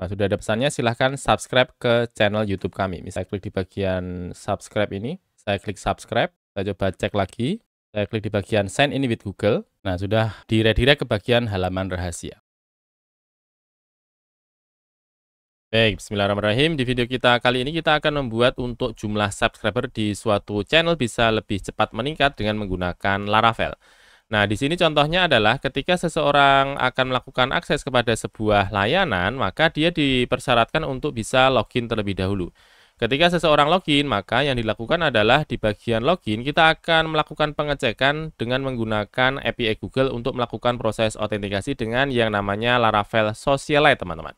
Nah, sudah ada pesannya, silahkan subscribe ke channel YouTube kami. Misalnya klik di bagian subscribe ini, saya klik subscribe, saya coba cek lagi, saya klik di bagian sign ini with Google. Nah, sudah diredirect ke bagian halaman rahasia. Baik, bismillahirrahmanirrahim. Di video kita kali ini kita akan membuat untuk jumlah subscriber di suatu channel bisa lebih cepat meningkat dengan menggunakan Laravel. Nah, di sini contohnya adalah ketika seseorang akan melakukan akses kepada sebuah layanan, maka dia dipersyaratkan untuk bisa login terlebih dahulu. Ketika seseorang login, maka yang dilakukan adalah di bagian login kita akan melakukan pengecekan dengan menggunakan API Google untuk melakukan proses autentikasi dengan yang namanya Laravel Socialite, teman-teman.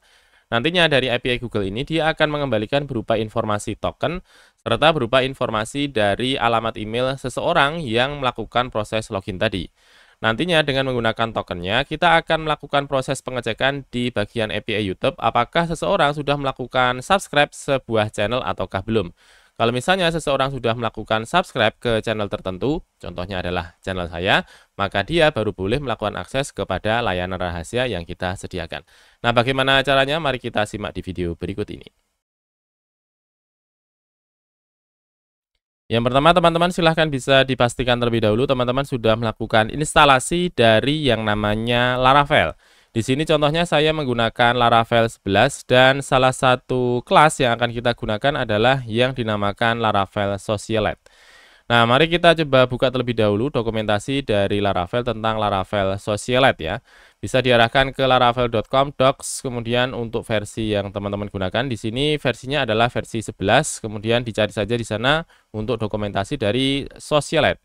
Nantinya dari API Google ini dia akan mengembalikan berupa informasi token serta berupa informasi dari alamat email seseorang yang melakukan proses login tadi. Nantinya dengan menggunakan tokennya, kita akan melakukan proses pengecekan di bagian API YouTube apakah seseorang sudah melakukan subscribe sebuah channel ataukah belum. Kalau misalnya seseorang sudah melakukan subscribe ke channel tertentu, contohnya adalah channel saya, maka dia baru boleh melakukan akses kepada layanan rahasia yang kita sediakan. Nah, bagaimana caranya? Mari kita simak di video berikut ini. Yang pertama teman-teman silahkan bisa dipastikan terlebih dahulu teman-teman sudah melakukan instalasi dari yang namanya Laravel. Di sini contohnya saya menggunakan Laravel 11 dan salah satu kelas yang akan kita gunakan adalah yang dinamakan Laravel Socialite. Nah, mari kita coba buka terlebih dahulu dokumentasi dari Laravel tentang Laravel Socialite ya. Bisa diarahkan ke laravel.com docs, kemudian untuk versi yang teman-teman gunakan di sini versinya adalah versi 11, kemudian dicari saja di sana untuk dokumentasi dari Socialite.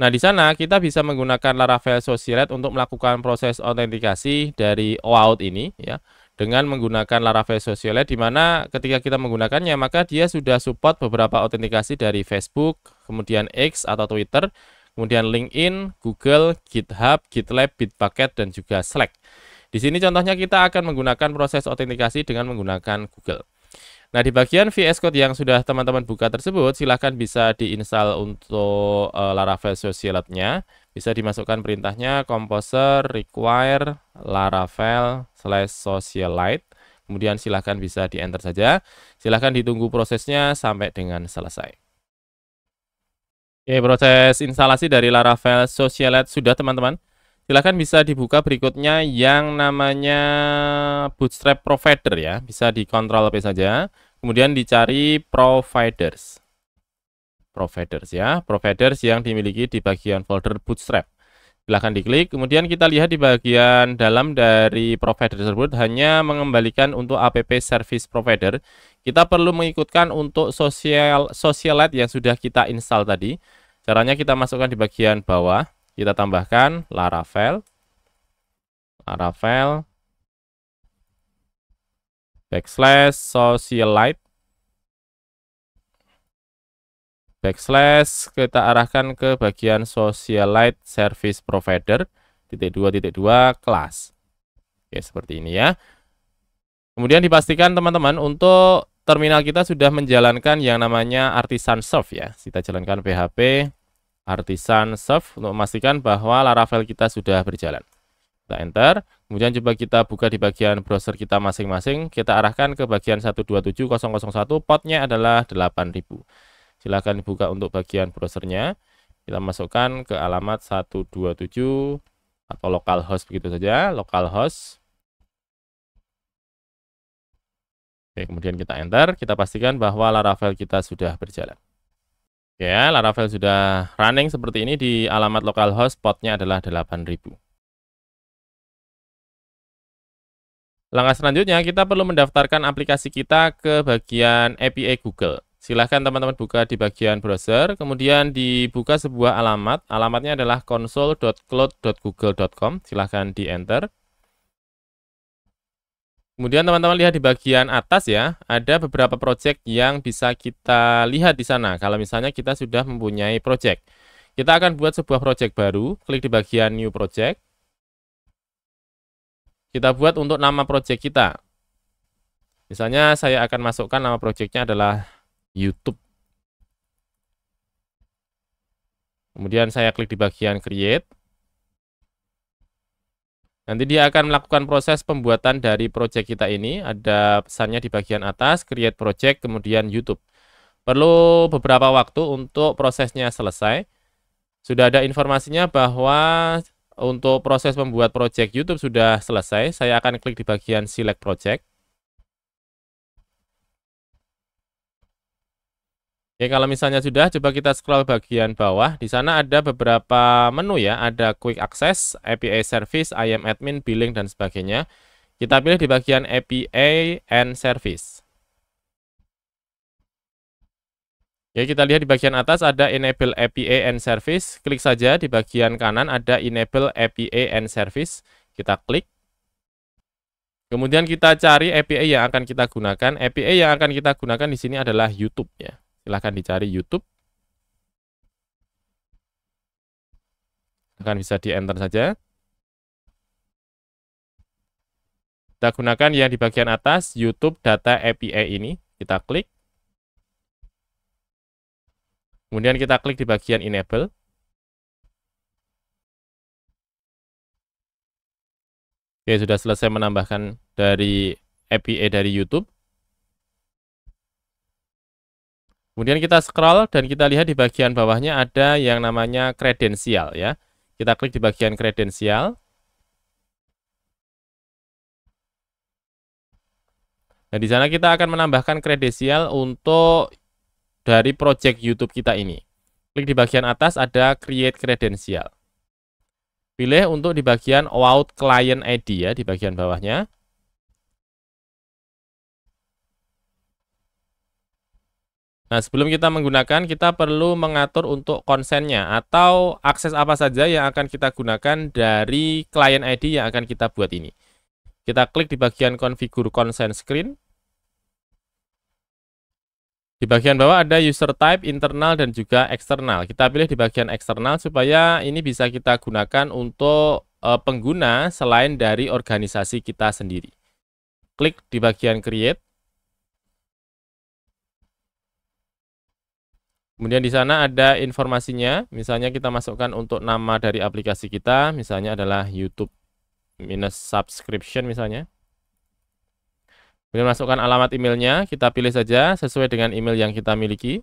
Nah, di sana kita bisa menggunakan Laravel Socialite untuk melakukan proses autentikasi dari OAuth ini ya dengan menggunakan Laravel Socialite di mana ketika kita menggunakannya maka dia sudah support beberapa autentikasi dari Facebook, kemudian X atau Twitter, kemudian LinkedIn, Google, GitHub, GitLab, Bitbucket, dan juga Slack. Di sini contohnya kita akan menggunakan proses autentikasi dengan menggunakan Google. Nah, di bagian VS Code yang sudah teman-teman buka tersebut, silahkan bisa diinstal untuk uh, Laravel Socialite-nya. Bisa dimasukkan perintahnya composer require laravel slash socialite. Kemudian silahkan bisa di-enter saja. Silahkan ditunggu prosesnya sampai dengan selesai. Oke, proses instalasi dari Laravel Socialite sudah teman-teman. Silahkan bisa dibuka berikutnya yang namanya Bootstrap Provider ya. Bisa dikontrol Ctrl saja. Kemudian dicari Providers. Providers ya. Providers yang dimiliki di bagian folder Bootstrap. Silahkan diklik. Kemudian kita lihat di bagian dalam dari provider tersebut hanya mengembalikan untuk app service provider kita perlu mengikutkan untuk sosial socialite yang sudah kita install tadi. Caranya kita masukkan di bagian bawah, kita tambahkan Laravel, Laravel, backslash socialite, backslash kita arahkan ke bagian socialite service provider, titik dua titik dua kelas. Oke, seperti ini ya. Kemudian dipastikan teman-teman untuk terminal kita sudah menjalankan yang namanya artisan serve ya. Kita jalankan PHP artisan serve untuk memastikan bahwa Laravel kita sudah berjalan. Kita enter, kemudian coba kita buka di bagian browser kita masing-masing. Kita arahkan ke bagian 127001, potnya adalah 8000. Silahkan buka untuk bagian browsernya. Kita masukkan ke alamat 127 atau localhost begitu saja, localhost Oke, kemudian kita enter, kita pastikan bahwa Laravel kita sudah berjalan. Ya, Laravel sudah running seperti ini di alamat localhost, potnya adalah 8000. Langkah selanjutnya, kita perlu mendaftarkan aplikasi kita ke bagian API Google. Silahkan teman-teman buka di bagian browser, kemudian dibuka sebuah alamat. Alamatnya adalah console.cloud.google.com. Silahkan di-enter. Kemudian teman-teman lihat di bagian atas ya, ada beberapa project yang bisa kita lihat di sana. Kalau misalnya kita sudah mempunyai project. Kita akan buat sebuah project baru, klik di bagian new project. Kita buat untuk nama project kita. Misalnya saya akan masukkan nama projectnya adalah YouTube. Kemudian saya klik di bagian create. Nanti dia akan melakukan proses pembuatan dari project kita ini. Ada pesannya di bagian atas, create project, kemudian YouTube. Perlu beberapa waktu untuk prosesnya selesai. Sudah ada informasinya bahwa untuk proses membuat project YouTube sudah selesai. Saya akan klik di bagian select project. Oke, kalau misalnya sudah, coba kita scroll bagian bawah. Di sana ada beberapa menu ya, ada Quick Access, API Service, IAM Admin, Billing, dan sebagainya. Kita pilih di bagian API and Service. Oke, kita lihat di bagian atas ada Enable API and Service. Klik saja di bagian kanan ada Enable API and Service. Kita klik. Kemudian kita cari API yang akan kita gunakan. API yang akan kita gunakan di sini adalah YouTube ya silahkan dicari YouTube. Akan bisa di enter saja. Kita gunakan yang di bagian atas, YouTube Data API ini. Kita klik. Kemudian kita klik di bagian Enable. Oke, sudah selesai menambahkan dari API dari YouTube. Kemudian kita scroll dan kita lihat di bagian bawahnya ada yang namanya kredensial ya. Kita klik di bagian kredensial. Nah, di sana kita akan menambahkan kredensial untuk dari project YouTube kita ini. Klik di bagian atas ada create kredensial. Pilih untuk di bagian Out Client ID ya di bagian bawahnya. Nah, sebelum kita menggunakan, kita perlu mengatur untuk konsennya atau akses apa saja yang akan kita gunakan dari klien ID yang akan kita buat ini. Kita klik di bagian konfigur konsen screen. Di bagian bawah ada user type internal dan juga eksternal. Kita pilih di bagian eksternal supaya ini bisa kita gunakan untuk eh, pengguna selain dari organisasi kita sendiri. Klik di bagian create. Kemudian di sana ada informasinya, misalnya kita masukkan untuk nama dari aplikasi kita, misalnya adalah YouTube minus subscription misalnya. Kemudian masukkan alamat emailnya, kita pilih saja sesuai dengan email yang kita miliki.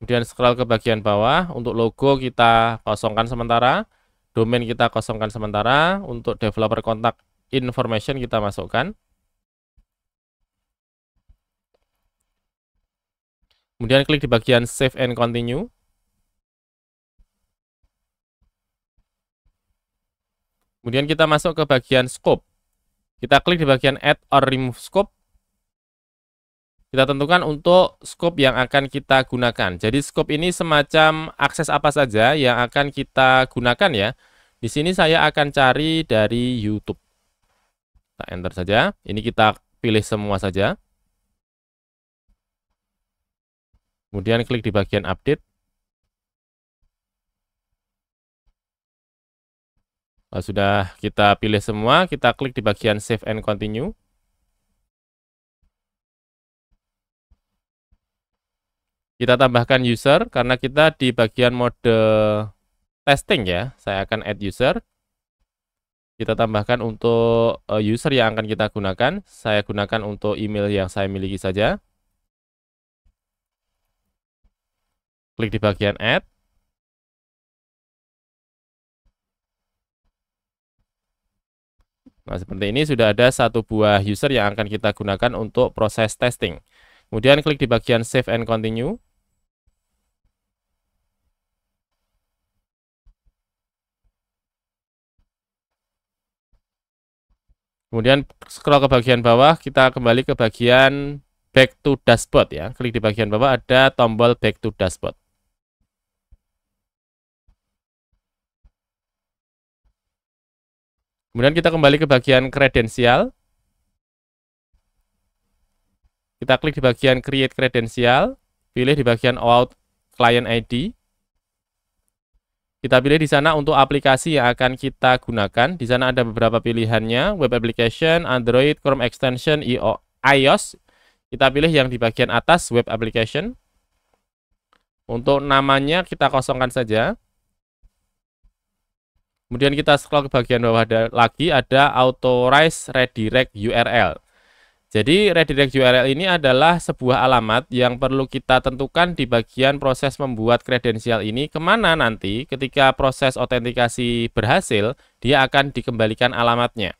Kemudian scroll ke bagian bawah, untuk logo kita kosongkan sementara, domain kita kosongkan sementara, untuk developer contact information kita masukkan. Kemudian klik di bagian Save and Continue. Kemudian kita masuk ke bagian Scope. Kita klik di bagian Add or Remove Scope. Kita tentukan untuk scope yang akan kita gunakan. Jadi scope ini semacam akses apa saja yang akan kita gunakan ya. Di sini saya akan cari dari YouTube. Kita enter saja. Ini kita pilih semua saja. Kemudian klik di bagian update. Kalau sudah kita pilih semua, kita klik di bagian save and continue. Kita tambahkan user karena kita di bagian mode testing ya. Saya akan add user. Kita tambahkan untuk eh, user yang akan kita gunakan. Saya gunakan untuk email yang saya miliki saja. Klik di bagian add. Nah, seperti ini sudah ada satu buah user yang akan kita gunakan untuk proses testing. Kemudian klik di bagian save and continue. Kemudian scroll ke bagian bawah, kita kembali ke bagian back to dashboard ya. Klik di bagian bawah ada tombol back to dashboard. Kemudian kita kembali ke bagian kredensial. Kita klik di bagian create kredensial, pilih di bagian out client ID. Kita pilih di sana untuk aplikasi yang akan kita gunakan. Di sana ada beberapa pilihannya, web application, Android, Chrome extension, iOS. Kita pilih yang di bagian atas, web application. Untuk namanya kita kosongkan saja. Kemudian kita scroll ke bagian bawah ada, lagi ada authorize redirect URL. Jadi redirect URL ini adalah sebuah alamat yang perlu kita tentukan di bagian proses membuat kredensial ini kemana nanti ketika proses otentikasi berhasil dia akan dikembalikan alamatnya.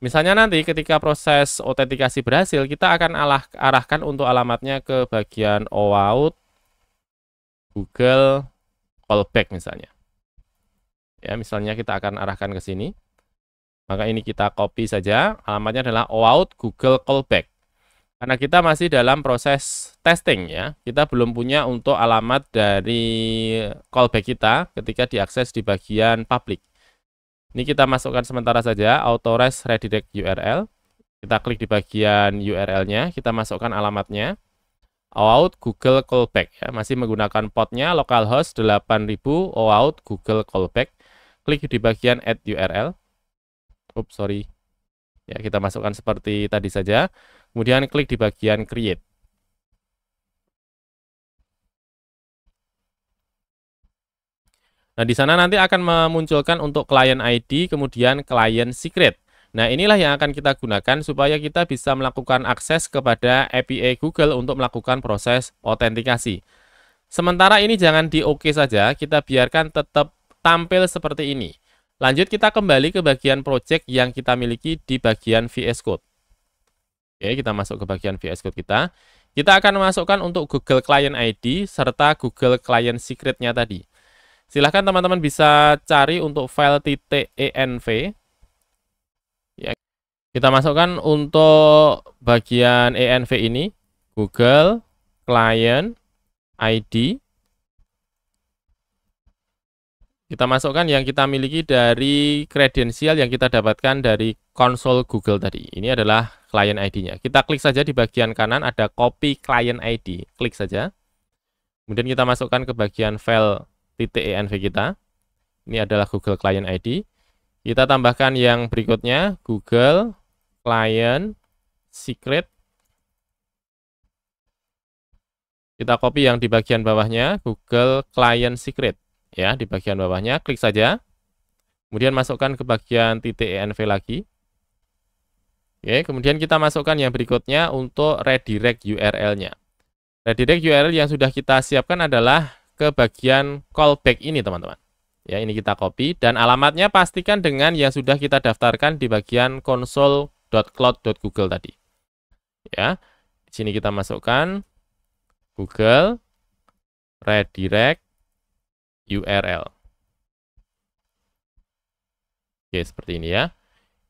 Misalnya nanti ketika proses otentikasi berhasil kita akan alah, arahkan untuk alamatnya ke bagian OAuth, Google, Callback misalnya. Ya, misalnya kita akan arahkan ke sini. Maka ini kita copy saja. Alamatnya adalah OAuth Google Callback. Karena kita masih dalam proses testing ya. Kita belum punya untuk alamat dari callback kita ketika diakses di bagian public. Ini kita masukkan sementara saja autores redirect URL. Kita klik di bagian URL-nya, kita masukkan alamatnya. OAuth Google Callback ya, masih menggunakan portnya localhost 8000 OAuth Google Callback klik di bagian add URL. Oops, sorry. Ya, kita masukkan seperti tadi saja. Kemudian klik di bagian create. Nah, di sana nanti akan memunculkan untuk client ID, kemudian client secret. Nah, inilah yang akan kita gunakan supaya kita bisa melakukan akses kepada API Google untuk melakukan proses autentikasi. Sementara ini jangan di OK saja, kita biarkan tetap tampil seperti ini. Lanjut kita kembali ke bagian project yang kita miliki di bagian VS Code. Oke, kita masuk ke bagian VS Code kita. Kita akan masukkan untuk Google Client ID serta Google Client Secret-nya tadi. Silahkan teman-teman bisa cari untuk file .env. Ya, kita masukkan untuk bagian env ini, Google Client ID kita masukkan yang kita miliki dari kredensial yang kita dapatkan dari konsol Google tadi. Ini adalah client ID-nya. Kita klik saja di bagian kanan ada copy client ID. Klik saja. Kemudian kita masukkan ke bagian file .env kita. Ini adalah Google Client ID. Kita tambahkan yang berikutnya, Google Client Secret. Kita copy yang di bagian bawahnya, Google Client Secret ya di bagian bawahnya klik saja kemudian masukkan ke bagian titik env lagi Oke, kemudian kita masukkan yang berikutnya untuk redirect URL-nya. Redirect URL yang sudah kita siapkan adalah ke bagian callback ini, teman-teman. Ya, ini kita copy dan alamatnya pastikan dengan yang sudah kita daftarkan di bagian console.cloud.google tadi. Ya. Di sini kita masukkan google redirect URL. Oke, seperti ini ya.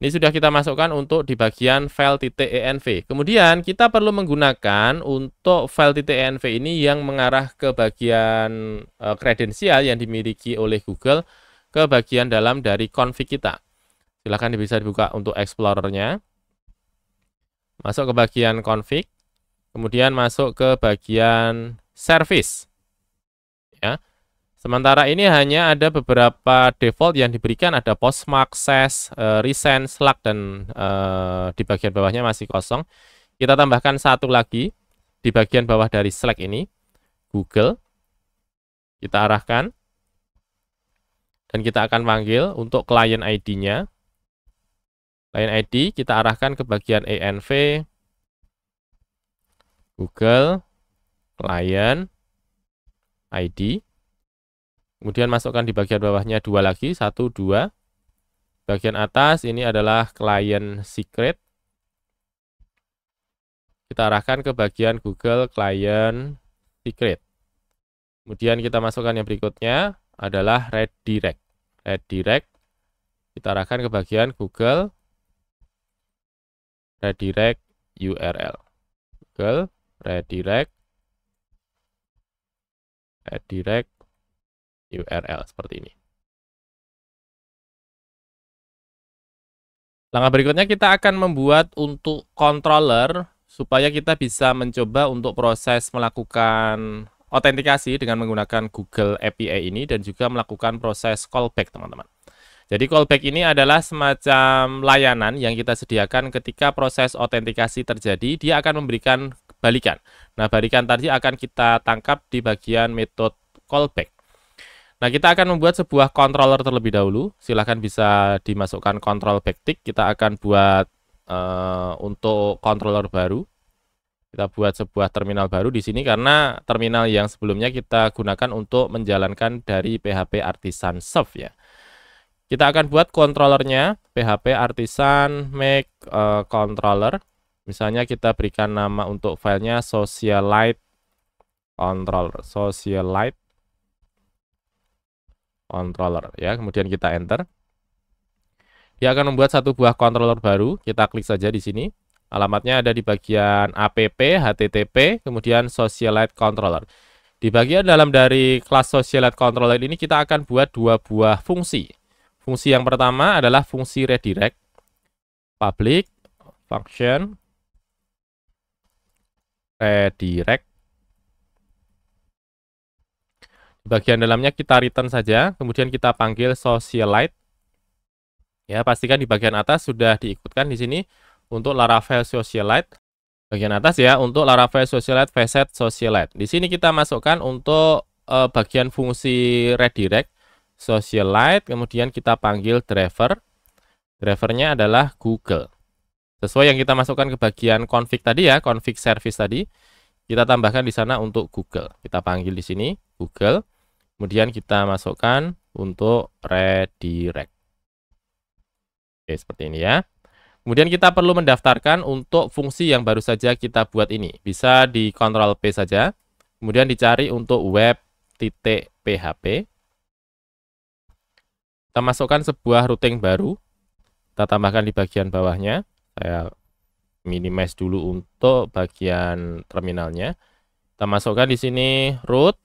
Ini sudah kita masukkan untuk di bagian file .env. Kemudian kita perlu menggunakan untuk file .env ini yang mengarah ke bagian e, kredensial yang dimiliki oleh Google ke bagian dalam dari config kita. Silahkan bisa dibuka untuk explorernya. Masuk ke bagian config, kemudian masuk ke bagian service. Ya. Sementara ini hanya ada beberapa default yang diberikan, ada postmark, ses, eh, recent, slug, dan eh, di bagian bawahnya masih kosong. Kita tambahkan satu lagi di bagian bawah dari slack ini, Google. Kita arahkan. Dan kita akan panggil untuk client ID-nya. Client ID kita arahkan ke bagian env, Google, client, ID. Kemudian masukkan di bagian bawahnya dua lagi, satu, dua. Bagian atas ini adalah client secret. Kita arahkan ke bagian Google client secret. Kemudian kita masukkan yang berikutnya adalah redirect. Redirect kita arahkan ke bagian Google redirect URL. Google redirect redirect URL seperti ini. Langkah berikutnya kita akan membuat untuk controller supaya kita bisa mencoba untuk proses melakukan autentikasi dengan menggunakan Google API ini dan juga melakukan proses callback teman-teman. Jadi callback ini adalah semacam layanan yang kita sediakan ketika proses autentikasi terjadi, dia akan memberikan balikan. Nah, balikan tadi akan kita tangkap di bagian metode callback. Nah, kita akan membuat sebuah controller terlebih dahulu. Silahkan bisa dimasukkan control backtick. Kita akan buat uh, untuk controller baru. Kita buat sebuah terminal baru di sini karena terminal yang sebelumnya kita gunakan untuk menjalankan dari PHP Artisan Serve ya. Kita akan buat controllernya PHP Artisan make uh, controller. Misalnya kita berikan nama untuk filenya socialite controller, socialite controller ya. Kemudian kita enter. Dia akan membuat satu buah controller baru. Kita klik saja di sini. Alamatnya ada di bagian app, http, kemudian socialite controller. Di bagian dalam dari kelas socialite controller ini kita akan buat dua buah fungsi. Fungsi yang pertama adalah fungsi redirect public function redirect bagian dalamnya kita return saja, kemudian kita panggil socialite. Ya, pastikan di bagian atas sudah diikutkan di sini untuk Laravel socialite. Bagian atas ya untuk Laravel socialite, facet socialite. Di sini kita masukkan untuk eh, bagian fungsi redirect socialite, kemudian kita panggil driver. Drivernya adalah Google. Sesuai yang kita masukkan ke bagian config tadi ya, config service tadi kita tambahkan di sana untuk Google. Kita panggil di sini Google. Kemudian kita masukkan untuk redirect. Oke, seperti ini ya. Kemudian kita perlu mendaftarkan untuk fungsi yang baru saja kita buat ini. Bisa di Ctrl P saja. Kemudian dicari untuk web.php. Kita masukkan sebuah routing baru. Kita tambahkan di bagian bawahnya. Saya minimize dulu untuk bagian terminalnya. Kita masukkan di sini root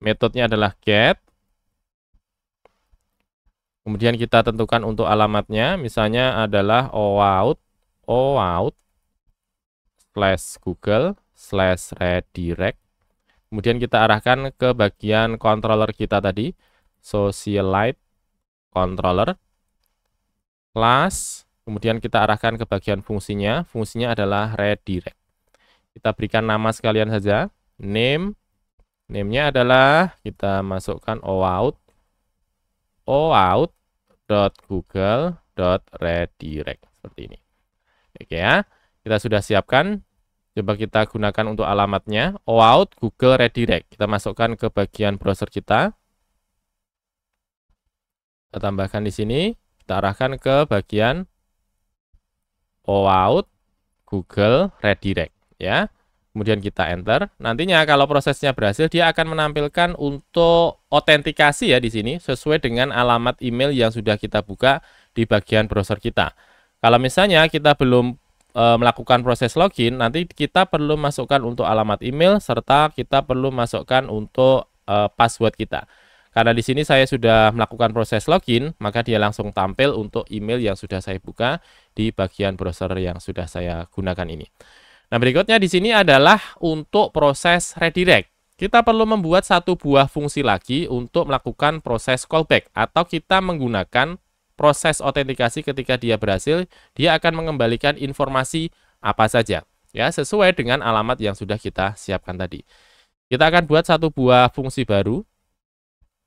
Metodenya adalah get. Kemudian kita tentukan untuk alamatnya, misalnya adalah OAuth, OAuth slash Google slash redirect. Kemudian kita arahkan ke bagian controller kita tadi, socialite controller class. Kemudian kita arahkan ke bagian fungsinya, fungsinya adalah redirect. Kita berikan nama sekalian saja, name name adalah kita masukkan oauth oauth.google.redirect seperti ini. Oke ya. Kita sudah siapkan. Coba kita gunakan untuk alamatnya oauth google redirect. Kita masukkan ke bagian browser kita. Kita tambahkan di sini, kita arahkan ke bagian oauth google redirect ya. Kemudian kita enter. Nantinya kalau prosesnya berhasil dia akan menampilkan untuk autentikasi ya di sini sesuai dengan alamat email yang sudah kita buka di bagian browser kita. Kalau misalnya kita belum e, melakukan proses login, nanti kita perlu masukkan untuk alamat email serta kita perlu masukkan untuk e, password kita. Karena di sini saya sudah melakukan proses login, maka dia langsung tampil untuk email yang sudah saya buka di bagian browser yang sudah saya gunakan ini. Nah, berikutnya di sini adalah untuk proses redirect. Kita perlu membuat satu buah fungsi lagi untuk melakukan proses callback atau kita menggunakan proses autentikasi ketika dia berhasil, dia akan mengembalikan informasi apa saja ya sesuai dengan alamat yang sudah kita siapkan tadi. Kita akan buat satu buah fungsi baru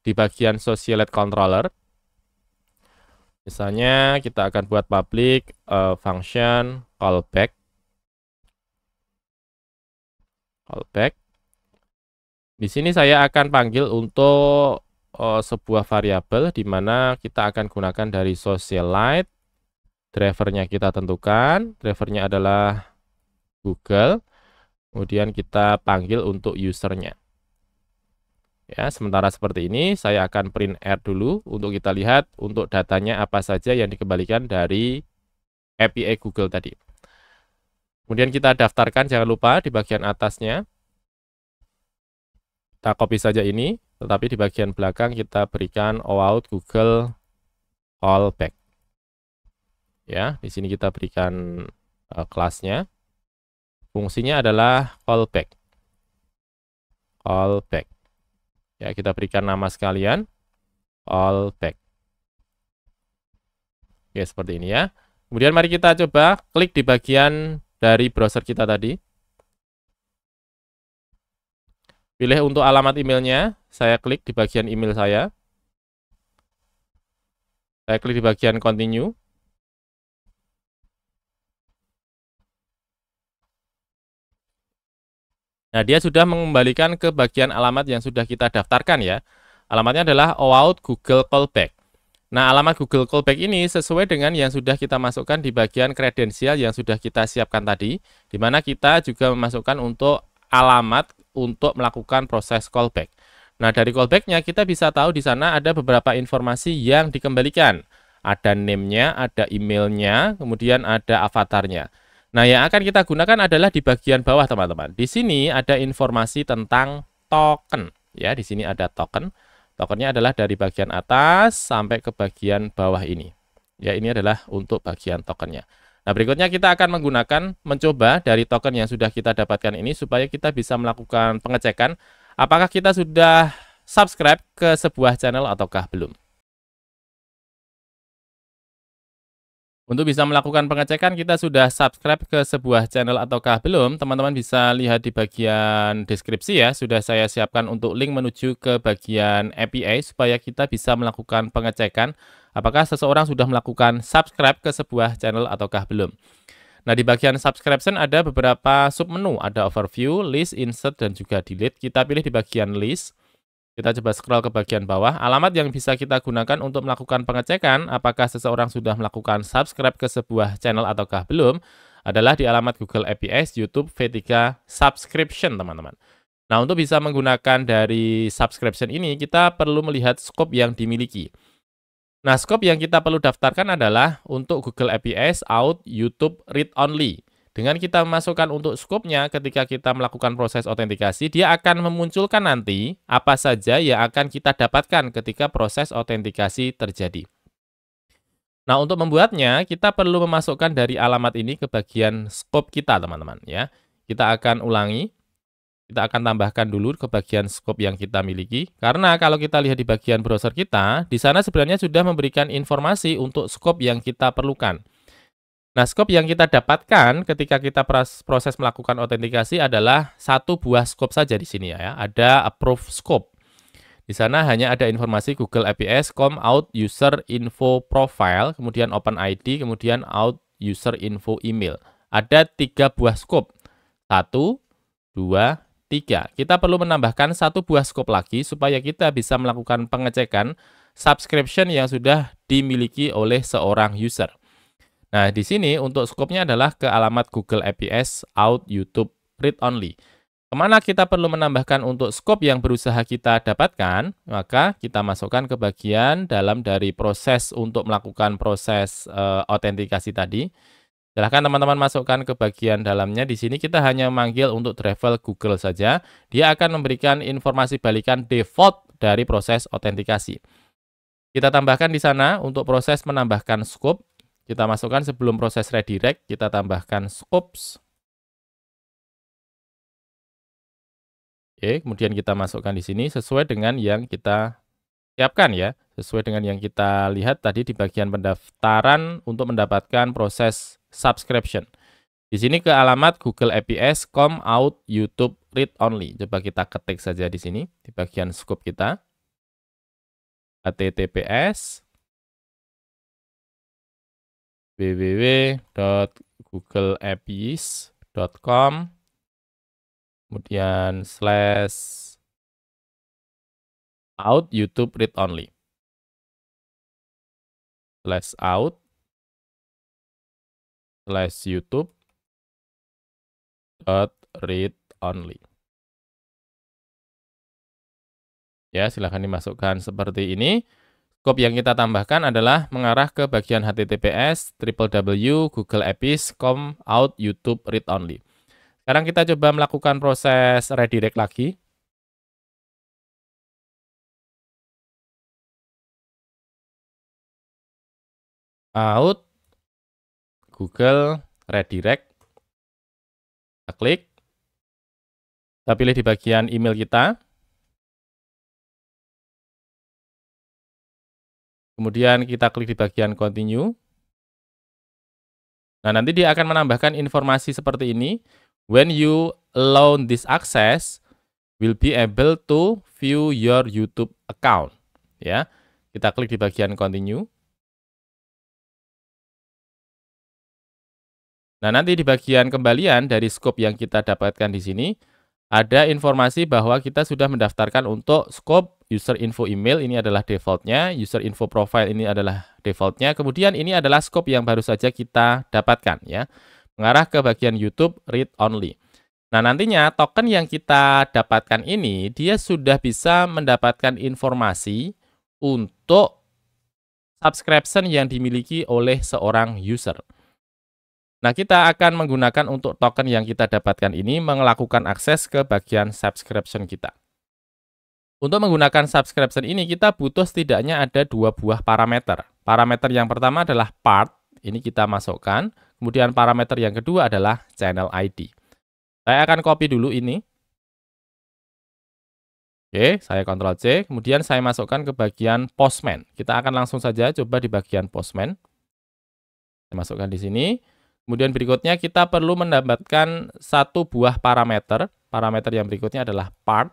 di bagian socialite controller. Misalnya kita akan buat public uh, function callback callback. Di sini saya akan panggil untuk uh, sebuah variabel di mana kita akan gunakan dari social light Drivernya kita tentukan, drivernya adalah Google. Kemudian kita panggil untuk usernya. Ya, sementara seperti ini saya akan print R dulu untuk kita lihat untuk datanya apa saja yang dikembalikan dari API Google tadi. Kemudian kita daftarkan, jangan lupa di bagian atasnya. Kita copy saja ini, tetapi di bagian belakang kita berikan out Google Callback. Ya, di sini kita berikan uh, kelasnya. Fungsinya adalah callback. Callback. Ya, kita berikan nama sekalian callback. Oke, seperti ini ya. Kemudian mari kita coba klik di bagian dari browser kita tadi. Pilih untuk alamat emailnya, saya klik di bagian email saya. Saya klik di bagian continue. Nah, dia sudah mengembalikan ke bagian alamat yang sudah kita daftarkan ya. Alamatnya adalah OAuth Google Callback. Nah, alamat Google Callback ini sesuai dengan yang sudah kita masukkan di bagian kredensial yang sudah kita siapkan tadi, di mana kita juga memasukkan untuk alamat untuk melakukan proses callback. Nah, dari callbacknya kita bisa tahu di sana ada beberapa informasi yang dikembalikan. Ada name-nya, ada emailnya, kemudian ada avatarnya. Nah, yang akan kita gunakan adalah di bagian bawah, teman-teman. Di sini ada informasi tentang token. Ya, di sini ada token. Tokennya adalah dari bagian atas sampai ke bagian bawah ini. Ya, ini adalah untuk bagian tokennya. Nah, berikutnya kita akan menggunakan mencoba dari token yang sudah kita dapatkan ini supaya kita bisa melakukan pengecekan apakah kita sudah subscribe ke sebuah channel ataukah belum. Untuk bisa melakukan pengecekan, kita sudah subscribe ke sebuah channel ataukah belum? Teman-teman bisa lihat di bagian deskripsi ya. Sudah saya siapkan untuk link menuju ke bagian API supaya kita bisa melakukan pengecekan apakah seseorang sudah melakukan subscribe ke sebuah channel ataukah belum. Nah, di bagian subscription ada beberapa submenu, ada overview, list, insert, dan juga delete. Kita pilih di bagian list. Kita coba scroll ke bagian bawah. Alamat yang bisa kita gunakan untuk melakukan pengecekan apakah seseorang sudah melakukan subscribe ke sebuah channel ataukah belum adalah di alamat Google APS YouTube V3 subscription, teman-teman. Nah, untuk bisa menggunakan dari subscription ini, kita perlu melihat scope yang dimiliki. Nah, scope yang kita perlu daftarkan adalah untuk Google APS Out YouTube Read Only. Dengan kita masukkan untuk scope-nya ketika kita melakukan proses autentikasi, dia akan memunculkan nanti apa saja yang akan kita dapatkan ketika proses autentikasi terjadi. Nah, untuk membuatnya, kita perlu memasukkan dari alamat ini ke bagian scope kita, teman-teman. ya. Kita akan ulangi. Kita akan tambahkan dulu ke bagian scope yang kita miliki. Karena kalau kita lihat di bagian browser kita, di sana sebenarnya sudah memberikan informasi untuk scope yang kita perlukan. Nah, scope yang kita dapatkan ketika kita proses melakukan autentikasi adalah satu buah scope saja di sini ya. ya. Ada approve scope. Di sana hanya ada informasi Google APS com out user info profile, kemudian open ID, kemudian out user info email. Ada tiga buah scope. Satu, dua, tiga. Kita perlu menambahkan satu buah scope lagi supaya kita bisa melakukan pengecekan subscription yang sudah dimiliki oleh seorang user. Nah, di sini untuk scope-nya adalah ke alamat Google APS out YouTube read only. Kemana kita perlu menambahkan untuk scope yang berusaha kita dapatkan, maka kita masukkan ke bagian dalam dari proses untuk melakukan proses e, autentikasi tadi. Silahkan teman-teman masukkan ke bagian dalamnya. Di sini kita hanya manggil untuk travel Google saja. Dia akan memberikan informasi balikan default dari proses autentikasi. Kita tambahkan di sana untuk proses menambahkan scope kita masukkan sebelum proses redirect, kita tambahkan scopes. Oke, kemudian kita masukkan di sini sesuai dengan yang kita siapkan ya. Sesuai dengan yang kita lihat tadi di bagian pendaftaran untuk mendapatkan proses subscription. Di sini ke alamat Google APS com out YouTube read only. Coba kita ketik saja di sini di bagian scope kita. https www.googleapis.com kemudian slash out YouTube read only slash out slash YouTube dot read only ya silahkan dimasukkan seperti ini Scope yang kita tambahkan adalah mengarah ke bagian https www.googleapis.com out YouTube read only. Sekarang kita coba melakukan proses redirect lagi. Out Google redirect. Kita klik. Kita pilih di bagian email kita. Kemudian kita klik di bagian continue. Nah, nanti dia akan menambahkan informasi seperti ini. When you allow this access, will be able to view your YouTube account. Ya, kita klik di bagian continue. Nah, nanti di bagian kembalian dari scope yang kita dapatkan di sini, ada informasi bahwa kita sudah mendaftarkan untuk scope user info email ini adalah defaultnya, user info profile ini adalah defaultnya. Kemudian ini adalah scope yang baru saja kita dapatkan ya. Mengarah ke bagian YouTube read only. Nah, nantinya token yang kita dapatkan ini dia sudah bisa mendapatkan informasi untuk subscription yang dimiliki oleh seorang user. Nah, kita akan menggunakan untuk token yang kita dapatkan ini melakukan akses ke bagian subscription kita. Untuk menggunakan subscription ini, kita butuh setidaknya ada dua buah parameter. Parameter yang pertama adalah part, ini kita masukkan. Kemudian parameter yang kedua adalah channel ID. Saya akan copy dulu ini. Oke, saya kontrol C, kemudian saya masukkan ke bagian postman. Kita akan langsung saja coba di bagian postman. Saya masukkan di sini. Kemudian berikutnya kita perlu mendapatkan satu buah parameter. Parameter yang berikutnya adalah part.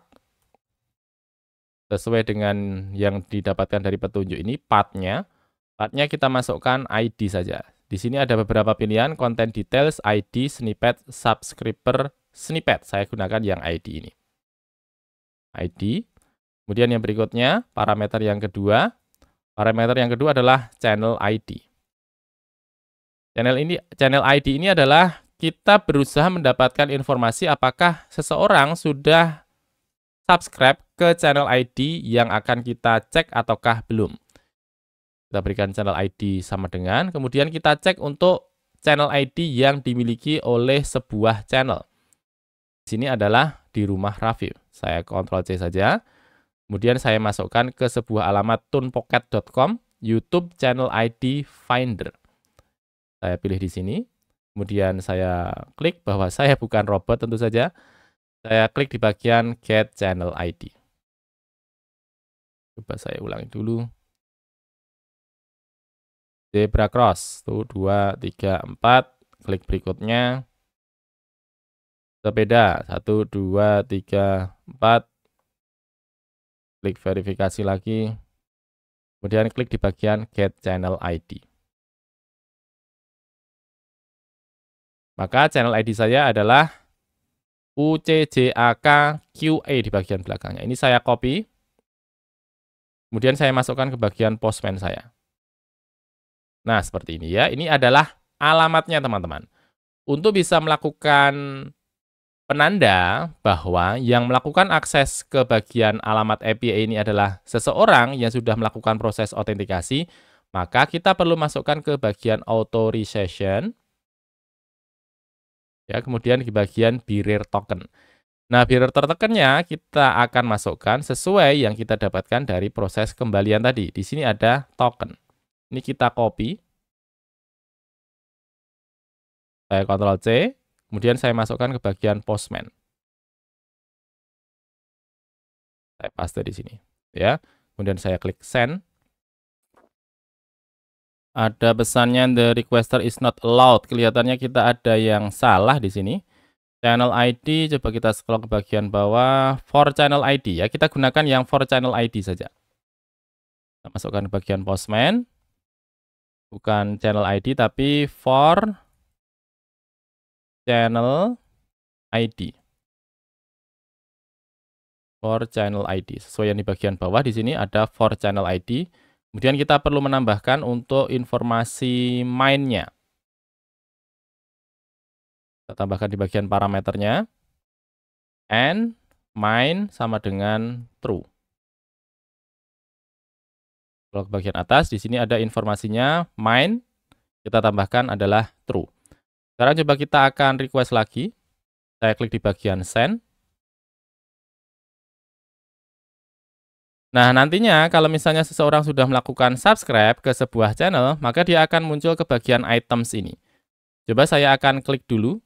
Sesuai dengan yang didapatkan dari petunjuk ini, partnya. Partnya kita masukkan ID saja. Di sini ada beberapa pilihan, konten details, ID, snippet, subscriber, snippet. Saya gunakan yang ID ini. ID. Kemudian yang berikutnya, parameter yang kedua. Parameter yang kedua adalah channel ID. Channel ini channel ID ini adalah kita berusaha mendapatkan informasi apakah seseorang sudah subscribe ke channel ID yang akan kita cek ataukah belum. Kita berikan channel ID sama dengan, kemudian kita cek untuk channel ID yang dimiliki oleh sebuah channel. Di sini adalah di rumah Rafif. Saya kontrol C saja. Kemudian saya masukkan ke sebuah alamat tunpocket.com, YouTube channel ID Finder. Saya pilih di sini. Kemudian saya klik bahwa saya bukan robot tentu saja. Saya klik di bagian Get Channel ID. Coba saya ulangi dulu. Zebra Cross. Tuh, 2, 3, 4. Klik berikutnya. Sepeda. satu dua tiga empat. Klik verifikasi lagi. Kemudian klik di bagian Get Channel ID. Maka channel ID saya adalah UCJAKQA di bagian belakangnya. Ini saya copy. Kemudian saya masukkan ke bagian postman saya. Nah, seperti ini ya. Ini adalah alamatnya, teman-teman. Untuk bisa melakukan penanda bahwa yang melakukan akses ke bagian alamat API ini adalah seseorang yang sudah melakukan proses autentikasi, maka kita perlu masukkan ke bagian authorization ya kemudian di bagian birir token. Nah, birir tokennya kita akan masukkan sesuai yang kita dapatkan dari proses kembalian tadi. Di sini ada token. Ini kita copy. Saya Ctrl C, kemudian saya masukkan ke bagian postman. Saya paste di sini, ya. Kemudian saya klik send. Ada pesannya the requester is not allowed. Kelihatannya kita ada yang salah di sini. Channel ID coba kita scroll ke bagian bawah for channel ID ya. Kita gunakan yang for channel ID saja. Kita masukkan ke bagian postman. Bukan channel ID tapi for channel ID. For channel ID. Sesuai yang di bagian bawah di sini ada for channel ID. Kemudian kita perlu menambahkan untuk informasi mainnya. Kita tambahkan di bagian parameternya. And main sama dengan true. Kalau ke bagian atas, di sini ada informasinya main. Kita tambahkan adalah true. Sekarang coba kita akan request lagi. Saya klik di bagian send. Nah, nantinya kalau misalnya seseorang sudah melakukan subscribe ke sebuah channel, maka dia akan muncul ke bagian items ini. Coba saya akan klik dulu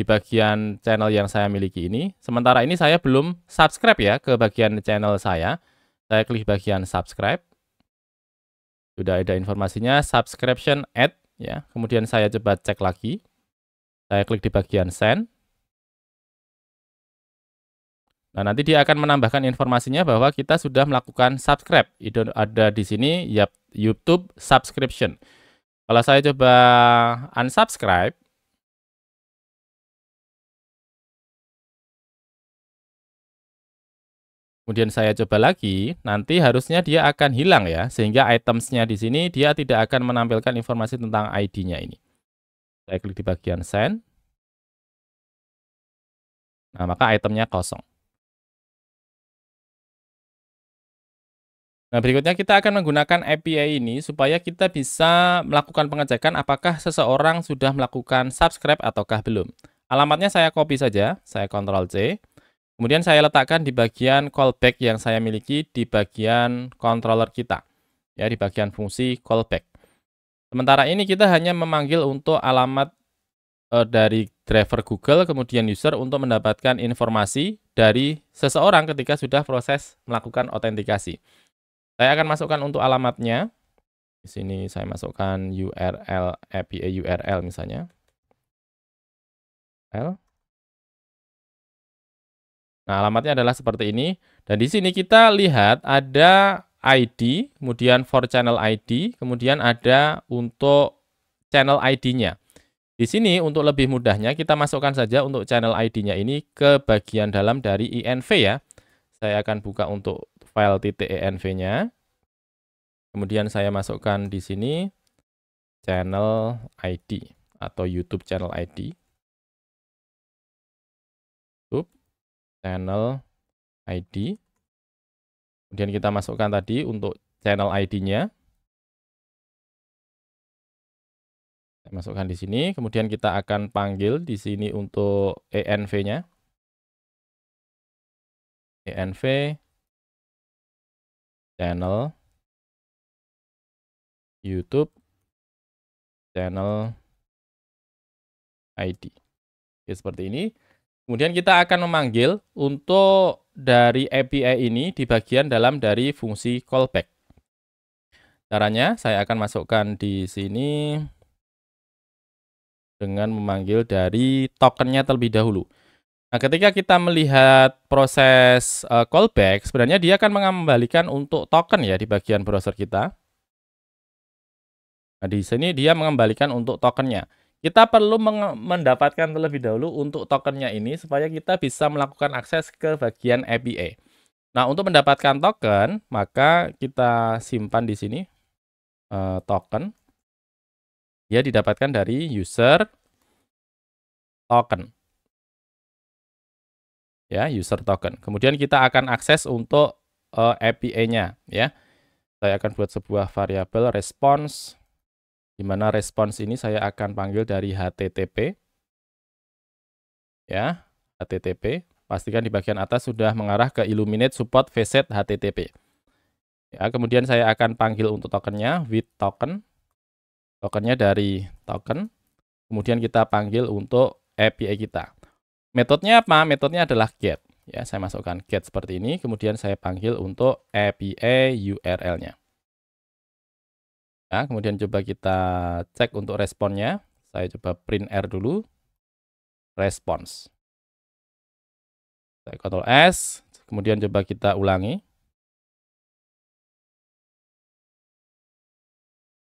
di bagian channel yang saya miliki ini. Sementara ini saya belum subscribe ya ke bagian channel saya. Saya klik bagian subscribe. Sudah ada informasinya subscription add ya. Kemudian saya coba cek lagi. Saya klik di bagian send. Nah, nanti dia akan menambahkan informasinya bahwa kita sudah melakukan subscribe. Itu ada di sini YouTube subscription. Kalau saya coba unsubscribe, kemudian saya coba lagi, nanti harusnya dia akan hilang ya, sehingga itemsnya di sini dia tidak akan menampilkan informasi tentang ID-nya ini. Saya klik di bagian send. Nah, maka itemnya kosong. Nah, berikutnya kita akan menggunakan API ini supaya kita bisa melakukan pengecekan apakah seseorang sudah melakukan subscribe ataukah belum. Alamatnya saya copy saja, saya Ctrl C. Kemudian saya letakkan di bagian callback yang saya miliki di bagian controller kita. Ya, di bagian fungsi callback. Sementara ini kita hanya memanggil untuk alamat eh, dari driver Google kemudian user untuk mendapatkan informasi dari seseorang ketika sudah proses melakukan autentikasi. Saya akan masukkan untuk alamatnya. Di sini saya masukkan URL eh, API URL misalnya. L. Nah, alamatnya adalah seperti ini. Dan di sini kita lihat ada ID, kemudian for channel ID, kemudian ada untuk channel ID-nya. Di sini untuk lebih mudahnya kita masukkan saja untuk channel ID-nya ini ke bagian dalam dari INV ya. Saya akan buka untuk file .env-nya. Kemudian saya masukkan di sini channel ID atau YouTube channel ID. YouTube channel ID. Kemudian kita masukkan tadi untuk channel ID-nya. masukkan di sini, kemudian kita akan panggil di sini untuk env-nya. env channel YouTube channel ID. Oke, seperti ini. Kemudian kita akan memanggil untuk dari API ini di bagian dalam dari fungsi callback. Caranya saya akan masukkan di sini dengan memanggil dari tokennya terlebih dahulu. Nah, ketika kita melihat proses uh, callback, sebenarnya dia akan mengembalikan untuk token ya di bagian browser kita. Nah, di sini dia mengembalikan untuk tokennya. Kita perlu mendapatkan terlebih dahulu untuk tokennya ini supaya kita bisa melakukan akses ke bagian API. Nah, untuk mendapatkan token, maka kita simpan di sini uh, token. Dia didapatkan dari user token ya user token. Kemudian kita akan akses untuk uh, eh, API-nya ya. Saya akan buat sebuah variabel response di mana response ini saya akan panggil dari http ya, http. Pastikan di bagian atas sudah mengarah ke illuminate support facet http. Ya, kemudian saya akan panggil untuk tokennya with token. Tokennya dari token. Kemudian kita panggil untuk API kita. Metodenya apa? Metodenya adalah get. Ya, saya masukkan get seperti ini, kemudian saya panggil untuk API URL-nya. Nah, kemudian coba kita cek untuk responnya. Saya coba print R dulu. Response. Saya kontrol S, kemudian coba kita ulangi.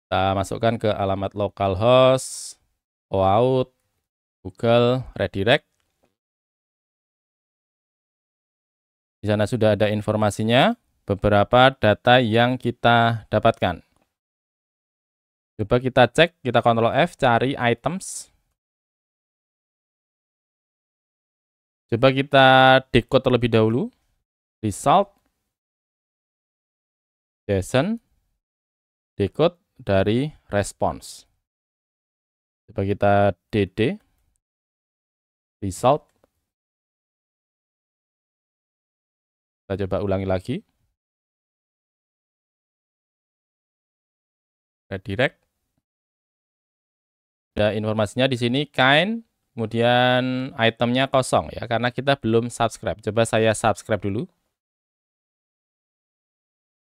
Kita masukkan ke alamat localhost, OAuth, Google, redirect Di sana sudah ada informasinya, beberapa data yang kita dapatkan. Coba kita cek, kita kontrol F, cari items. Coba kita decode terlebih dahulu. Result, JSON, decode dari response. Coba kita DD, result, Kita coba ulangi lagi. Kita Redirect. Ada informasinya di sini kain, kemudian itemnya kosong ya karena kita belum subscribe. Coba saya subscribe dulu.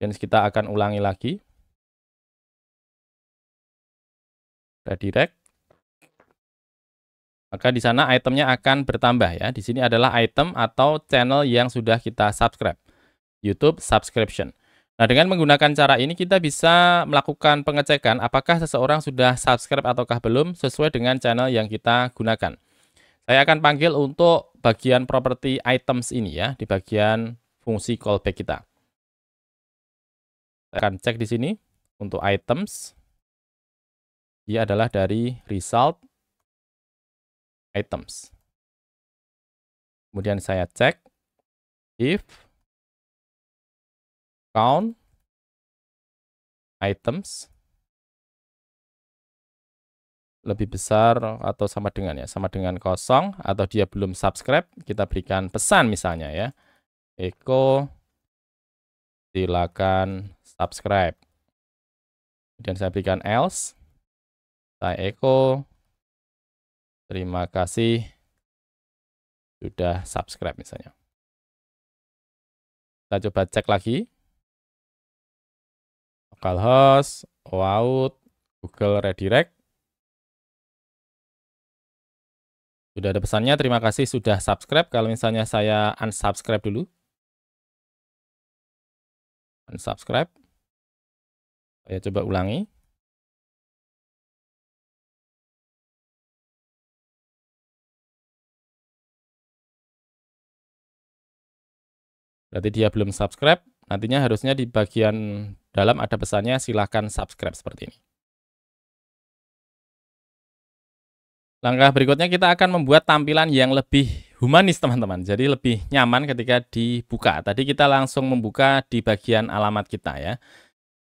Dan kita akan ulangi lagi. Kita Redirect. Maka di sana itemnya akan bertambah ya. Di sini adalah item atau channel yang sudah kita subscribe. YouTube subscription. Nah, dengan menggunakan cara ini kita bisa melakukan pengecekan apakah seseorang sudah subscribe ataukah belum sesuai dengan channel yang kita gunakan. Saya akan panggil untuk bagian property items ini ya, di bagian fungsi callback kita. Saya akan cek di sini untuk items. Ia adalah dari result items. Kemudian saya cek if count items lebih besar atau sama dengan ya, sama dengan kosong atau dia belum subscribe, kita berikan pesan misalnya ya. Eko silakan subscribe. Kemudian saya berikan else. Saya echo Terima kasih sudah subscribe misalnya. Kita coba cek lagi. Localhost, OAuth, Google Redirect. Sudah ada pesannya, terima kasih sudah subscribe. Kalau misalnya saya unsubscribe dulu. Unsubscribe. Saya coba ulangi. berarti dia belum subscribe, nantinya harusnya di bagian dalam ada pesannya silahkan subscribe seperti ini. Langkah berikutnya kita akan membuat tampilan yang lebih humanis teman-teman. Jadi lebih nyaman ketika dibuka. Tadi kita langsung membuka di bagian alamat kita ya.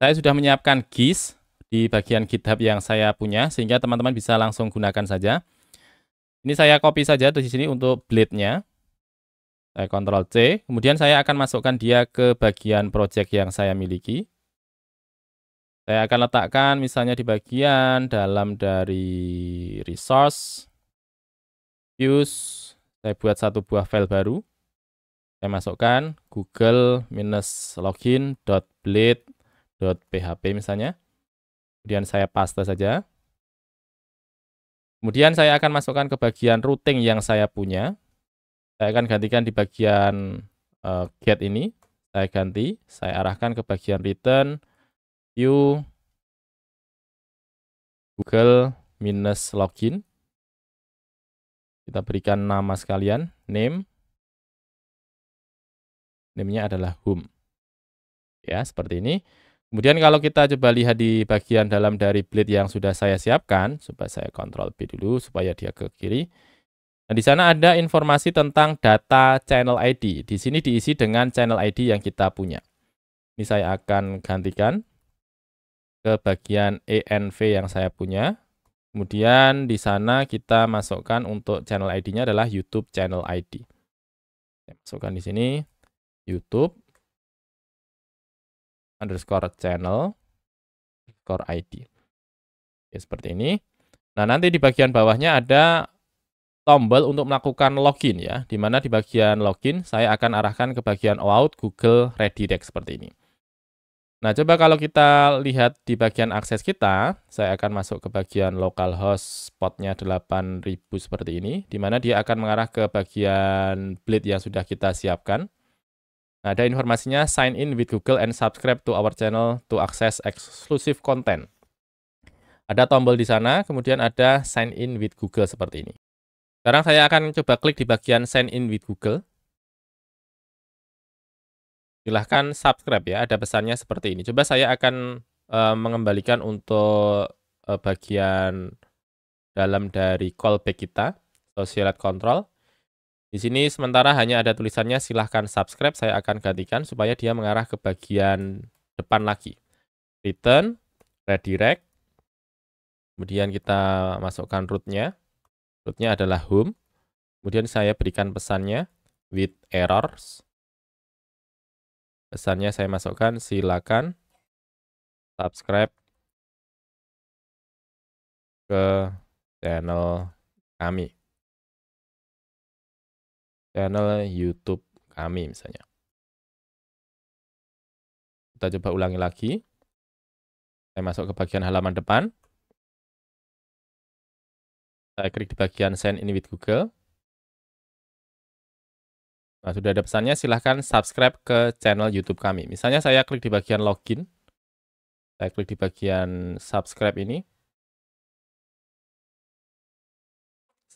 Saya sudah menyiapkan GIS di bagian GitHub yang saya punya sehingga teman-teman bisa langsung gunakan saja. Ini saya copy saja di sini untuk blade-nya. Saya eh, kontrol C, kemudian saya akan masukkan dia ke bagian project yang saya miliki. Saya akan letakkan misalnya di bagian dalam dari resource, views, saya buat satu buah file baru. Saya masukkan google login.blade.php misalnya. Kemudian saya paste saja. Kemudian saya akan masukkan ke bagian routing yang saya punya. Saya akan gantikan di bagian uh, get ini. Saya ganti, saya arahkan ke bagian return view Google minus login. Kita berikan nama sekalian, name. Name-nya adalah home. Ya, seperti ini. Kemudian kalau kita coba lihat di bagian dalam dari blade yang sudah saya siapkan, coba saya kontrol B dulu supaya dia ke kiri. Nah, di sana ada informasi tentang data channel ID. Di sini diisi dengan channel ID yang kita punya. Ini saya akan gantikan ke bagian ENV yang saya punya. Kemudian di sana kita masukkan untuk channel ID-nya adalah YouTube channel ID. Saya masukkan di sini YouTube underscore channel underscore ID. Oke, ya, seperti ini. Nah, nanti di bagian bawahnya ada tombol untuk melakukan login ya, di mana di bagian login saya akan arahkan ke bagian OAuth Google Redirect seperti ini. Nah, coba kalau kita lihat di bagian akses kita, saya akan masuk ke bagian localhost spotnya 8000 seperti ini, di mana dia akan mengarah ke bagian blade yang sudah kita siapkan. Nah, ada informasinya sign in with Google and subscribe to our channel to access exclusive content. Ada tombol di sana, kemudian ada sign in with Google seperti ini. Sekarang saya akan coba klik di bagian sign in with Google. Silahkan subscribe ya, ada pesannya seperti ini. Coba saya akan e, mengembalikan untuk e, bagian dalam dari callback kita, social control. Di sini sementara hanya ada tulisannya silahkan subscribe, saya akan gantikan supaya dia mengarah ke bagian depan lagi. Return, redirect, kemudian kita masukkan rootnya. nya Berikutnya adalah home. Kemudian saya berikan pesannya with errors. Pesannya saya masukkan silakan subscribe ke channel kami. Channel YouTube kami misalnya. Kita coba ulangi lagi. Saya masuk ke bagian halaman depan. Saya klik di bagian send in with Google. Nah, sudah ada pesannya, silahkan subscribe ke channel YouTube kami. Misalnya saya klik di bagian login. Saya klik di bagian subscribe ini.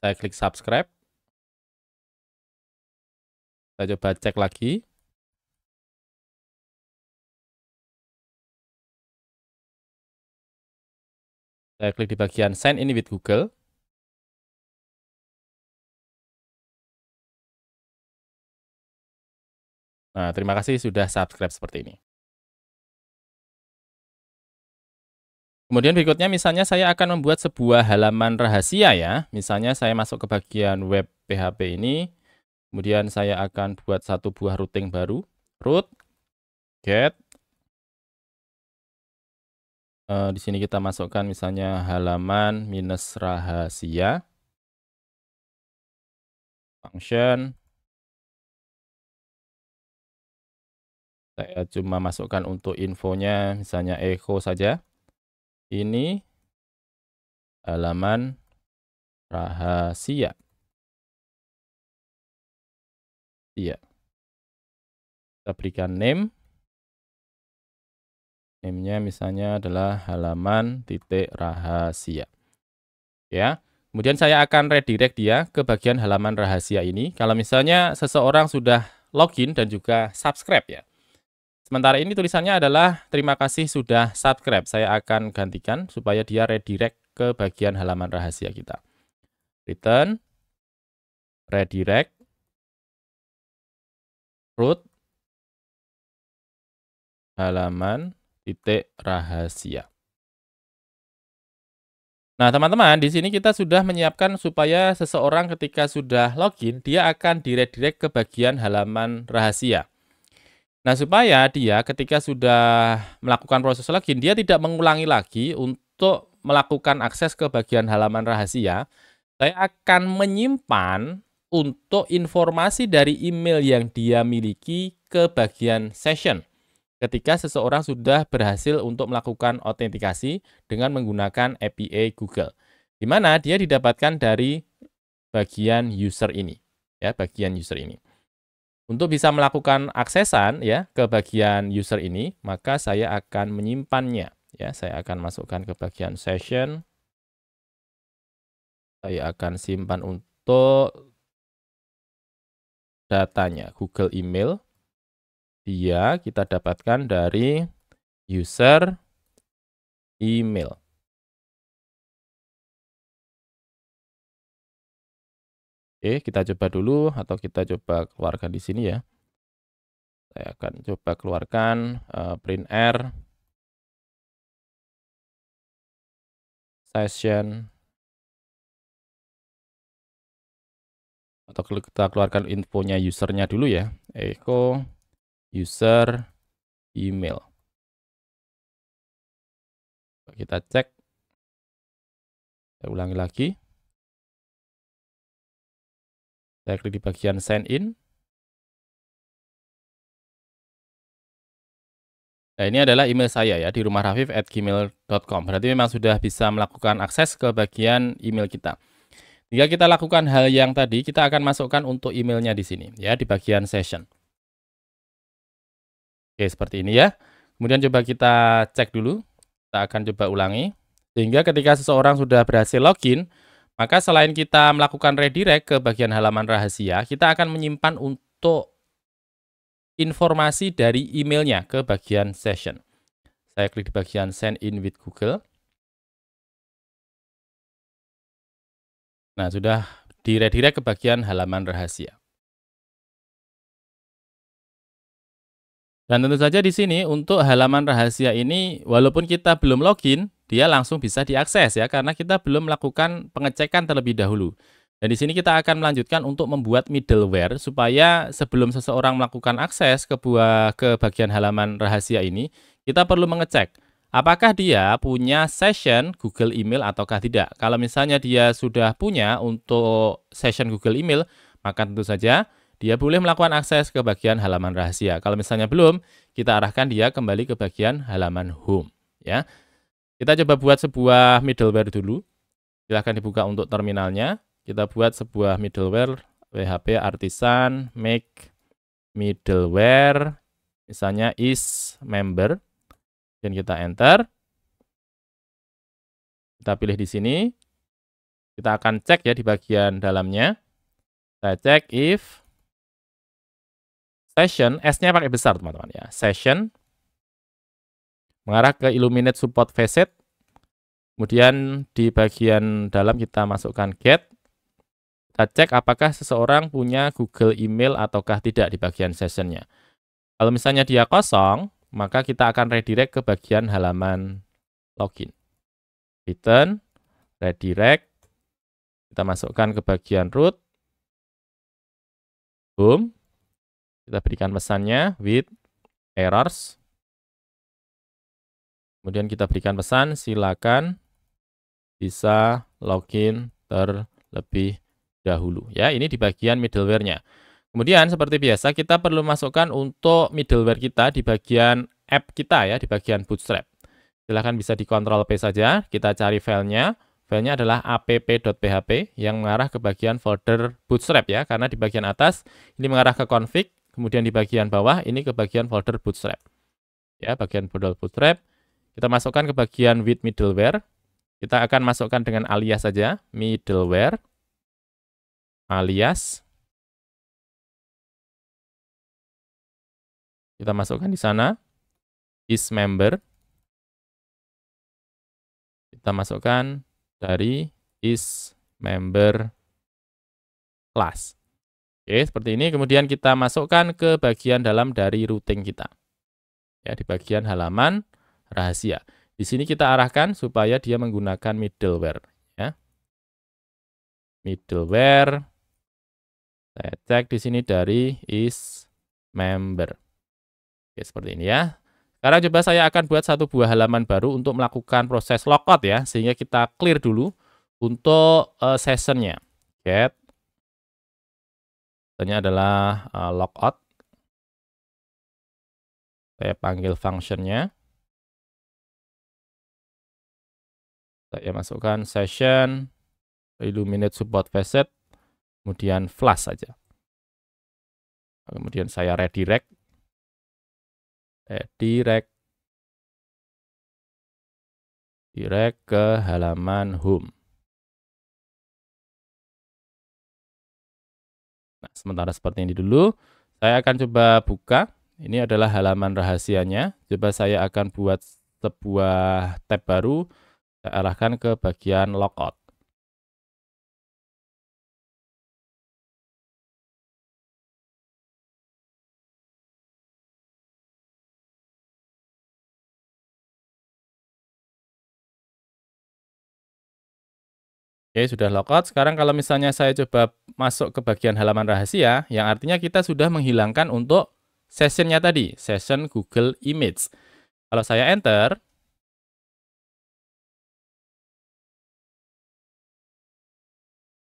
Saya klik subscribe. Saya coba cek lagi. Saya klik di bagian sign in with Google. Nah, terima kasih sudah subscribe seperti ini. Kemudian berikutnya misalnya saya akan membuat sebuah halaman rahasia ya. Misalnya saya masuk ke bagian web PHP ini. Kemudian saya akan buat satu buah routing baru. Root get. E, di sini kita masukkan misalnya halaman minus rahasia. Function Saya cuma masukkan untuk infonya, misalnya echo saja. Ini halaman rahasia. Iya. Kita berikan name. name misalnya adalah halaman titik rahasia. Ya. Kemudian saya akan redirect dia ke bagian halaman rahasia ini. Kalau misalnya seseorang sudah login dan juga subscribe ya. Sementara ini tulisannya adalah terima kasih sudah subscribe. Saya akan gantikan supaya dia redirect ke bagian halaman rahasia kita. Return, redirect, root, halaman, titik rahasia. Nah, teman-teman, di sini kita sudah menyiapkan supaya seseorang ketika sudah login, dia akan diredirect ke bagian halaman rahasia. Nah, supaya dia ketika sudah melakukan proses login, dia tidak mengulangi lagi untuk melakukan akses ke bagian halaman rahasia. Saya akan menyimpan untuk informasi dari email yang dia miliki ke bagian session ketika seseorang sudah berhasil untuk melakukan autentikasi dengan menggunakan API Google. Di mana dia didapatkan dari bagian user ini, ya, bagian user ini. Untuk bisa melakukan aksesan ya ke bagian user ini, maka saya akan menyimpannya. Ya, saya akan masukkan ke bagian session. Saya akan simpan untuk datanya Google email. Dia kita dapatkan dari user email. Oke, kita coba dulu atau kita coba keluarkan di sini ya. Saya akan coba keluarkan uh, print R session atau kita keluarkan infonya usernya dulu ya. Echo user email. Kita cek. Saya ulangi lagi. Saya klik di bagian send in. Nah, ini adalah email saya ya di rumah rumahrafif@gmail.com. Berarti memang sudah bisa melakukan akses ke bagian email kita. Jika kita lakukan hal yang tadi, kita akan masukkan untuk emailnya di sini ya di bagian session. Oke, seperti ini ya. Kemudian coba kita cek dulu. Kita akan coba ulangi. Sehingga ketika seseorang sudah berhasil login, maka selain kita melakukan redirect ke bagian halaman rahasia, kita akan menyimpan untuk informasi dari emailnya ke bagian session. Saya klik di bagian send in with Google. Nah, sudah diredirect ke bagian halaman rahasia. Dan tentu saja di sini untuk halaman rahasia ini, walaupun kita belum login, dia langsung bisa diakses ya karena kita belum melakukan pengecekan terlebih dahulu. Dan di sini kita akan melanjutkan untuk membuat middleware supaya sebelum seseorang melakukan akses ke buah ke bagian halaman rahasia ini, kita perlu mengecek apakah dia punya session Google email ataukah tidak. Kalau misalnya dia sudah punya untuk session Google email, maka tentu saja dia boleh melakukan akses ke bagian halaman rahasia. Kalau misalnya belum, kita arahkan dia kembali ke bagian halaman home, ya. Kita coba buat sebuah middleware dulu. Silahkan dibuka untuk terminalnya. Kita buat sebuah middleware WHP artisan make middleware misalnya is member dan kita enter. Kita pilih di sini. Kita akan cek ya di bagian dalamnya. Kita cek if session, S-nya pakai besar teman-teman ya. Session mengarah ke illuminate support facet. Kemudian di bagian dalam kita masukkan get. Kita cek apakah seseorang punya Google email ataukah tidak di bagian sessionnya. Kalau misalnya dia kosong, maka kita akan redirect ke bagian halaman login. Return, redirect, kita masukkan ke bagian root, boom, kita berikan pesannya with errors, Kemudian kita berikan pesan, silakan bisa login terlebih dahulu. Ya, ini di bagian middleware-nya. Kemudian seperti biasa kita perlu masukkan untuk middleware kita di bagian app kita ya, di bagian Bootstrap. Silakan bisa di Ctrl P saja, kita cari filenya. Filenya adalah app.php yang mengarah ke bagian folder Bootstrap ya, karena di bagian atas ini mengarah ke config, kemudian di bagian bawah ini ke bagian folder Bootstrap. Ya, bagian folder Bootstrap. Kita masukkan ke bagian with middleware. Kita akan masukkan dengan alias saja, middleware alias. Kita masukkan di sana is member. Kita masukkan dari is member class. Oke, seperti ini. Kemudian kita masukkan ke bagian dalam dari routing kita. Ya, di bagian halaman rahasia. Di sini kita arahkan supaya dia menggunakan middleware. Ya. Middleware. Saya cek di sini dari is member. Oke, seperti ini ya. Sekarang coba saya akan buat satu buah halaman baru untuk melakukan proses logout ya. Sehingga kita clear dulu untuk uh, sessionnya. Get. Tanya adalah uh, eh, logout. Saya panggil functionnya. Saya masukkan session illuminate support facet, kemudian flash saja. Kemudian saya redirect. Redirect. Direct ke halaman home. Nah, sementara seperti ini dulu. Saya akan coba buka. Ini adalah halaman rahasianya. Coba saya akan buat sebuah tab baru arahkan ke bagian lockout. Oke, sudah lockout. Sekarang kalau misalnya saya coba masuk ke bagian halaman rahasia, yang artinya kita sudah menghilangkan untuk sessionnya tadi, session Google Image. Kalau saya enter,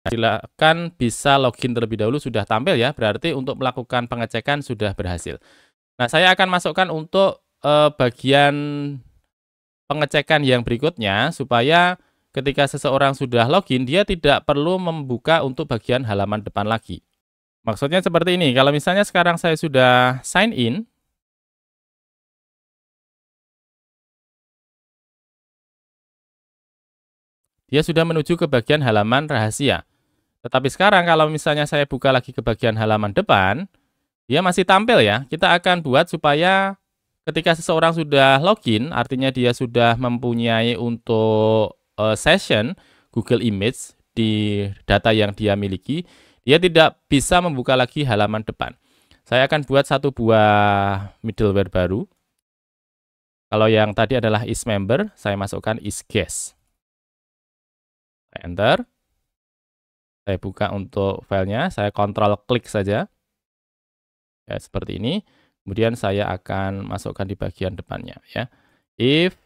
Silakan bisa login terlebih dahulu sudah tampil ya, berarti untuk melakukan pengecekan sudah berhasil. Nah, saya akan masukkan untuk eh, bagian pengecekan yang berikutnya supaya ketika seseorang sudah login dia tidak perlu membuka untuk bagian halaman depan lagi. Maksudnya seperti ini, kalau misalnya sekarang saya sudah sign in, dia sudah menuju ke bagian halaman rahasia. Tetapi sekarang kalau misalnya saya buka lagi ke bagian halaman depan, dia masih tampil ya. Kita akan buat supaya ketika seseorang sudah login, artinya dia sudah mempunyai untuk eh, session Google Image di data yang dia miliki, dia tidak bisa membuka lagi halaman depan. Saya akan buat satu buah middleware baru. Kalau yang tadi adalah is member, saya masukkan is guest. Enter. Saya buka untuk filenya, saya kontrol klik saja. Ya, seperti ini. Kemudian saya akan masukkan di bagian depannya. ya. If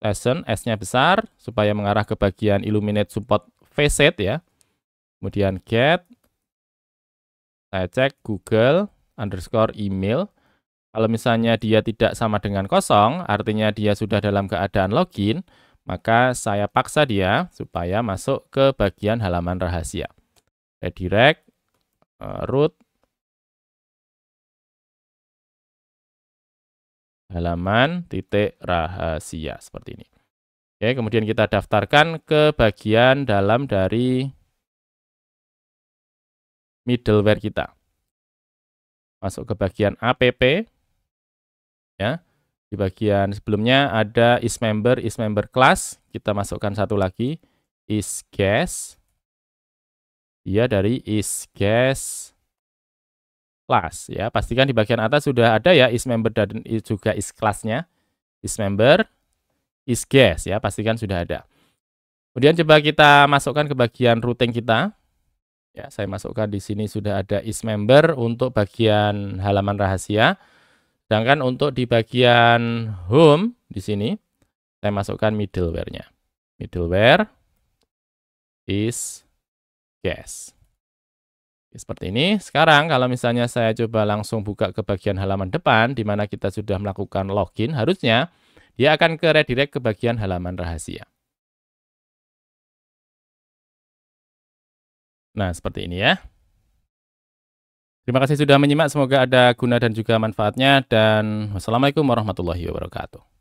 session S-nya besar, supaya mengarah ke bagian illuminate support facet ya. Kemudian get, saya cek Google underscore email. Kalau misalnya dia tidak sama dengan kosong, artinya dia sudah dalam keadaan login, maka saya paksa dia supaya masuk ke bagian halaman rahasia. Redirect, eh, root, halaman titik rahasia seperti ini. Oke, kemudian kita daftarkan ke bagian dalam dari middleware kita. Masuk ke bagian app ya. Di bagian sebelumnya ada is member, is member class. Kita masukkan satu lagi is guest. Iya dari is guest class ya. Pastikan di bagian atas sudah ada ya is member dan juga is classnya. Is member, is guest ya. Pastikan sudah ada. Kemudian coba kita masukkan ke bagian routing kita. Ya, saya masukkan di sini sudah ada is member untuk bagian halaman rahasia. Sedangkan untuk di bagian home di sini saya masukkan middleware-nya. Middleware is gas. Seperti ini. Sekarang kalau misalnya saya coba langsung buka ke bagian halaman depan di mana kita sudah melakukan login, harusnya dia akan ke redirect ke bagian halaman rahasia. Nah, seperti ini ya. Terima kasih sudah menyimak, semoga ada guna dan juga manfaatnya dan wassalamualaikum warahmatullahi wabarakatuh.